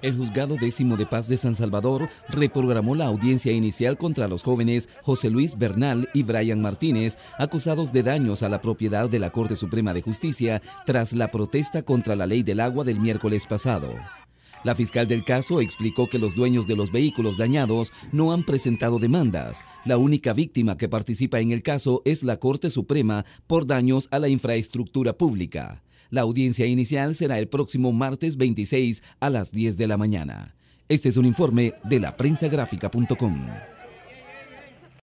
El juzgado décimo de paz de San Salvador reprogramó la audiencia inicial contra los jóvenes José Luis Bernal y Brian Martínez, acusados de daños a la propiedad de la Corte Suprema de Justicia tras la protesta contra la ley del agua del miércoles pasado. La fiscal del caso explicó que los dueños de los vehículos dañados no han presentado demandas. La única víctima que participa en el caso es la Corte Suprema por daños a la infraestructura pública. La audiencia inicial será el próximo martes 26 a las 10 de la mañana. Este es un informe de la